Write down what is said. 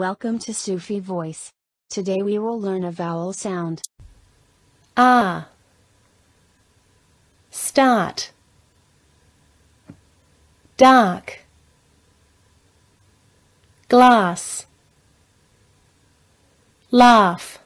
Welcome to Sufi Voice. Today we will learn a vowel sound. Ah. Start. Dark. Glass. Laugh.